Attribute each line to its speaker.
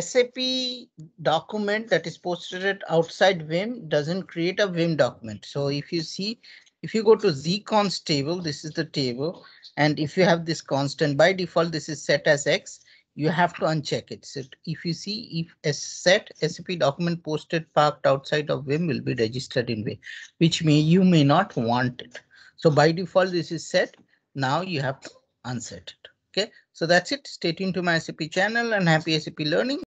Speaker 1: SAP document that is posted outside Vim doesn't create a Vim document. So if you see, if you go to zcons table, this is the table. And if you have this constant by default, this is set as X. You have to uncheck it. So if you see if a set SAP document posted parked outside of Vim will be registered in Vim, which may you may not want it. So by default, this is set. Now you have to unset it. Okay, so that's it. Stay tuned to my SAP channel and happy SAP learning.